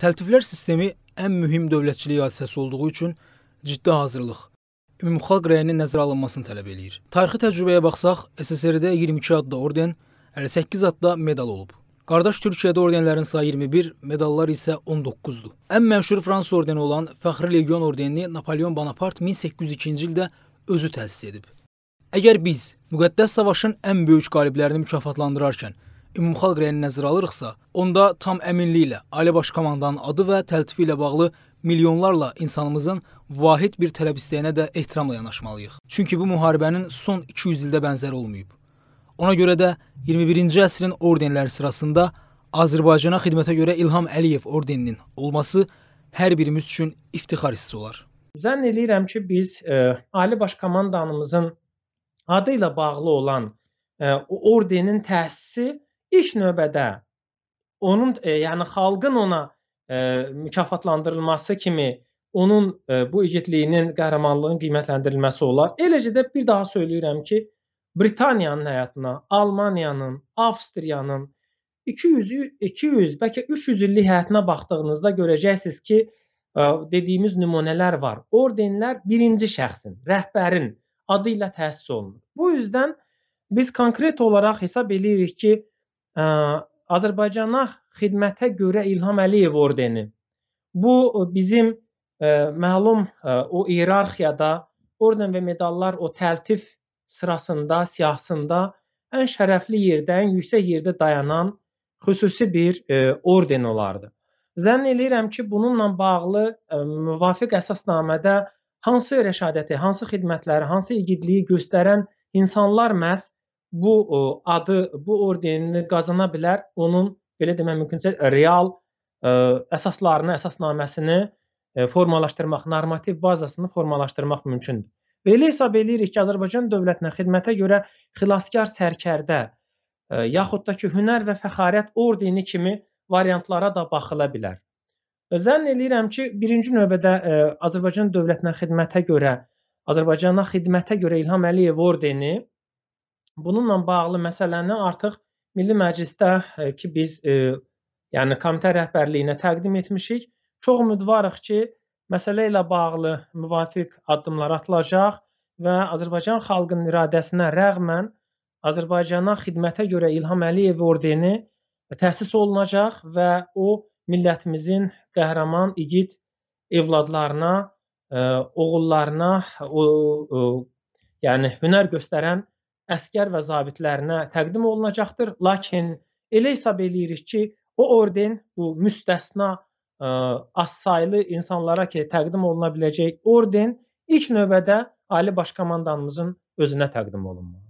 Təltiflər sistemi ən mühüm dövlətçilik hadisəsi olduğu üçün ciddi hazırlıq, ümumxalq rəyinin nəzərə alınmasını tələb eləyir. Tarixi təcrübəyə baxsaq, SSRİ-də 22 adda orden, 58 adda medal olub. Qardaş Türkiyədə ordenlərin sayı 21, medallar isə 19-dur. Ən məşhur Fransa ordeni olan Fəxri Legion ordenini Napoleon Bonapart 1802-ci ildə özü təsis edib. Əgər biz müqəddəs savaşın ən böyük qaliblərini mükafatlandırarkən ümumxalq rəyini nəzərə alırıqsa, onda tam əminliklə Ali Baş Komandanın adı və təltifi ilə bağlı milyonlarla insanımızın vahid bir tələb istəyinə də ehtiramla yanaşmalıyıq. Çünki bu müharibənin son 200 ildə bənzəri olmayıb. Ona görə də 21-ci əsrin ordenləri sırasında Azərbaycana xidmətə görə İlham Əliyev ordeninin olması hər birimiz üçün iftixar hissi olar. Zənn eləyirəm ki, biz ə, e, Ali Baş Komandanımızın adı ilə bağlı olan ə, e, o ordenin təsisi İlk növbədə onun e, yəni xalqın ona e, mükafatlandırılması kimi onun e, bu igidliyinin, qəhrəmanlığının qiymətləndirilməsi olar. Eləcə də bir daha söyləyirəm ki, Britaniyanın həyatına, Almaniyanın, Avstriyanın 200 200 bəlkə 300 illik həyatına baxdığınızda görəcəksiniz ki, e, dediyimiz nümunələr var. Ordenlər birinci şəxsin, rəhbərin adı ilə təsis olunur. Bu üzdən biz konkret olaraq hesab eləyirik ki, ə, Azərbaycana xidmətə görə İlham Əliyev ordeni. Bu bizim ə, məlum ə, o iyerarxiyada orden və medallar o təltif sırasında, siyahısında ən şərəfli yerdən yüksək yerdə dayanan xüsusi bir ə, orden olardı. Zənn eləyirəm ki, bununla bağlı ə, müvafiq əsasnamədə hansı rəşadəti, hansı xidmətləri, hansı igidliyi göstərən insanlar məhz bu o, e, adı, bu ordenini qazana bilər. Onun belə demək mümkünsə real ə, e, əsaslarını, əsasnaməsini ə, e, formalaşdırmaq, normativ bazasını formalaşdırmaq mümkündür. Belə hesab eləyirik ki, Azərbaycan dövlətinə xidmətə görə xilaskar sərkərdə ə, yaxud da ki, hünər və fəxarət ordeni kimi variantlara da baxıla bilər. Zənn eləyirəm ki, birinci növbədə ə, Azərbaycan dövlətinə xidmətə görə, Azərbaycana xidmətə görə İlham Əliyev ordeni Bununla bağlı məsələni artıq Milli Məclisdə e, ki biz e, yəni komitə rəhbərliyinə təqdim etmişik. Çox ümidvarıq ki, məsələ ilə bağlı müvafiq addımlar atılacaq və Azərbaycan xalqının iradəsinə rəğmən Azərbaycana xidmətə görə İlham Əliyev ordeni təsis olunacaq və o millətimizin qəhrəman igid evladlarına, e, oğullarına, o, o yəni hünər göstərən əskər və zabitlərinə təqdim olunacaqdır. Lakin elə hesab eləyirik ki, o orden bu müstəsna ə, e, az saylı insanlara ki, təqdim oluna biləcək orden ilk növbədə Ali Baş Komandanımızın özünə təqdim olunmalıdır.